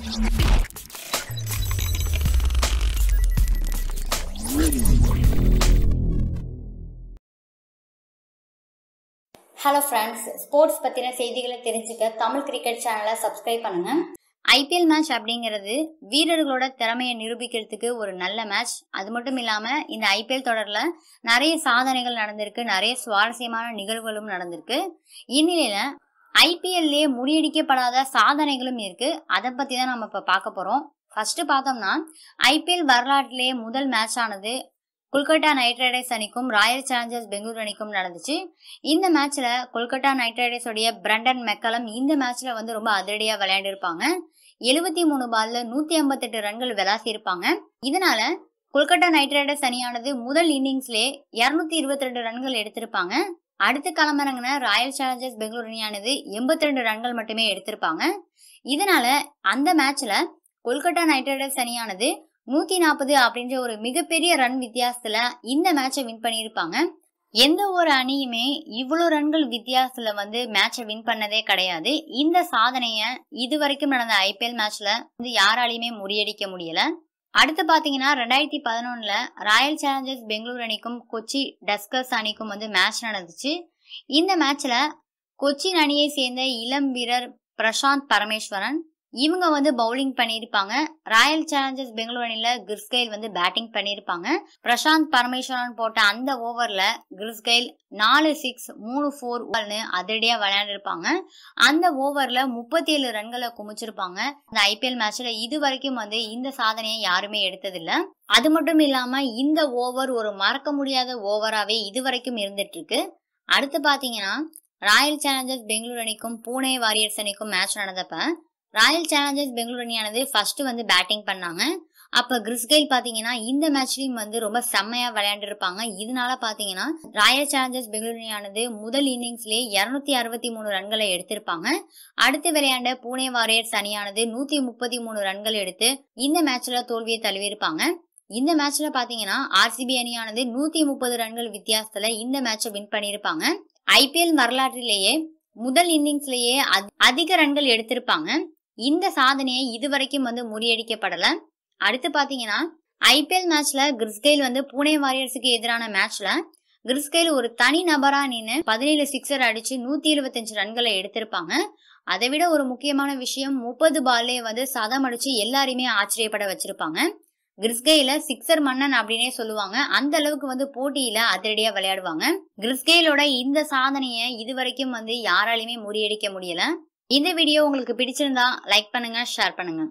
hello friends sports பற்றின செய்திகளை தெரிஞ்சுக்க தமிழ் கிரிக்கெட் சேனலை சப்ஸ்கிரைப் பண்ணுங்க ஐபிஎல் மேட்ச் அப்படிங்கிறது வீரர்களோட திறமையை நிரூபிக்கிறதுக்கு ஒரு நல்ல மேட்ச் அது மட்டும் இல்லாமல் இந்த ஐபிஎல் தொடரில் நிறைய சாதனைகள் நடந்திருக்கு நிறைய சுவாரஸ்யமான நிகழ்வுகளும் நடந்திருக்கு இந்நிலையில் ஐபிஎல்லே முறியடிக்கப்படாத சாதனைகளும் இருக்கு அதை பத்தி தான் நம்ம இப்போ பார்க்க போறோம் ஃபர்ஸ்ட் பார்த்தோம்னா ஐபிஎல் வரலாற்றிலே முதல் மேட்ச் ஆனது கொல்கட்டா நைட் ரைடர்ஸ் அணிக்கும் ராயல் சேலஞ்சர்ஸ் பெங்களூர் அணிக்கும் நடந்துச்சு இந்த மேட்ச்ல கொல்கட்டா நைட் ரைடர்ஸ் உடைய பிரண்டன் மெக்கலம் இந்த மேட்ச்ல வந்து ரொம்ப அதிரடியா விளையாண்டிருப்பாங்க எழுபத்தி மூணு பால்ல நூத்தி ஐம்பத்தெட்டு ரன்கள் விளாசி இருப்பாங்க இதனால கொல்கட்டா நைட் ரைடர்ஸ் அணியானது முதல் இன்னிங்ஸ்லேயே இருநூத்தி இருபத்தி ரெண்டு ரன்கள் எடுத்திருப்பாங்க அடுத்து களமிறங்கின ராயல் சேலஞ்சர்ஸ் பெங்களூர் அணியானது எண்பத்தி ரெண்டு ரன்கள் மட்டுமே எடுத்திருப்பாங்க இதனால அந்த மேட்ச்ல கொல்கட்டா நைட் ரைடர்ஸ் அணியானது நூத்தி நாற்பது அப்படின்ற ஒரு மிகப்பெரிய ரன் வித்தியாசத்துல இந்த மேட்சை வின் பண்ணியிருப்பாங்க எந்த ஒரு அணியுமே இவ்வளோ ரன்கள் வித்தியாசத்துல வந்து மேட்சை வின் பண்ணதே கிடையாது இந்த சாதனைய இது வரைக்கும் நடந்த ஐபிஎல் மேட்ச்ல வந்து யாராலையுமே முறியடிக்க முடியல அடுத்து பார்த்தீங்கன்னா ரெண்டாயிரத்தி பதினொன்றில் ராயல் சேலஞ்சர்ஸ் பெங்களூர் அணிக்கும் கொச்சி டஸ்கர்ஸ் அணிக்கும் வந்து மேட்ச் நடந்துச்சு இந்த மேட்ச்சில் கொச்சின் அணியை சேர்ந்த இளம் வீரர் பிரசாந்த் பரமேஸ்வரன் இவங்க வந்து பவுலிங் பண்ணியிருப்பாங்க ராயல் சேலஞ்சர்ஸ் பெங்களூர் அணியில கிறிஸ்கெயில் வந்து பேட்டிங் பண்ணியிருப்பாங்க பிரசாந்த் பரமேஸ்வரன் போட்ட அந்த ஓவர்ல கிறிஸ்கெயில் நாலு சிக்ஸ் மூணு ஃபோர் அதிரடியா விளையாண்டிருப்பாங்க அந்த ஓவர்ல முப்பத்தி ஏழு ரன்களை குமிச்சிருப்பாங்க இந்த ஐபிஎல் மேட்ச்ல இது வரைக்கும் வந்து இந்த சாதனையை யாருமே எடுத்ததில்ல அது மட்டும் இல்லாம இந்த ஓவர் ஒரு மறக்க முடியாத ஓவராவே இது வரைக்கும் இருந்துட்டு இருக்கு அடுத்து பாத்தீங்கன்னா ராயல் சேலஞ்சர்ஸ் பெங்களூர் அணிக்கும் பூனே வாரியர்ஸ் அணிக்கும் மேட்ச் நடந்தப்ப ராயல் சேலஞ்சர்ஸ் பெங்களூர் அணியானது ஃபர்ஸ்ட் வந்து பேட்டிங் பண்ணாங்க அப்ப கிறிஸ்கெயில் பாத்தீங்கன்னா இந்த மேட்ச்லயும் வந்து ரொம்ப செம்மையா விளையாண்டுருப்பாங்க இதனால பாத்தீங்கன்னா ராயல் சேலஞ்சர்ஸ் பெங்களூரியானது முதல் இன்னிங்ஸ்லயே இருநூத்தி அறுபத்தி மூணு ரன்களை எடுத்திருப்பாங்க அடுத்து விளையாண்ட புனே வாரியர்ஸ் அணியானது நூத்தி முப்பத்தி மூணு ரன்கள் எடுத்து இந்த மேட்ச்ல தோல்வியை தழுவியிருப்பாங்க இந்த மேட்ச்ல பாத்தீங்கன்னா ஆர்சிபி அணியானது நூத்தி முப்பது ரன்கள் வித்தியாசத்துல இந்த மேட்சை வின் பண்ணியிருப்பாங்க ஐபிஎல் வரலாற்றிலேயே முதல் இன்னிங்ஸ்லயே அதிக ரன்கள் எடுத்திருப்பாங்க இந்த சாதனையை இதுவரைக்கும் வந்து முறியடிக்கப்படல அடுத்து பாத்தீங்கன்னா ஐபிஎல் மேட்ச்ல கிறிஸ்கெயில் வந்து புனே வாரியர்ஸுக்கு எதிரான மேட்ச்ல கிறிஸ்கெயில் ஒரு தனி நபரா நின்று பதினேழு சிக்ஸர் அடிச்சு நூத்தி இருபத்தஞ்சு ரன்களை எடுத்திருப்பாங்க அதை விட ஒரு முக்கியமான விஷயம் முப்பது பால்லே வந்து சதம் அடிச்சு எல்லாரையுமே ஆச்சரியப்பட வச்சிருப்பாங்க கிறிஸ்கேயில சிக்ஸர் மன்னன் அப்படின்னே சொல்லுவாங்க அந்த அளவுக்கு வந்து போட்டியில அதிரடியா விளையாடுவாங்க கிறிஸ்கேயிலோட இந்த சாதனையை இதுவரைக்கும் வந்து யாராலையுமே முறியடிக்க முடியல இந்த வீடியோ உங்களுக்கு பிடிச்சிருந்தா லைக் பண்ணுங்க ஷேர் பண்ணுங்க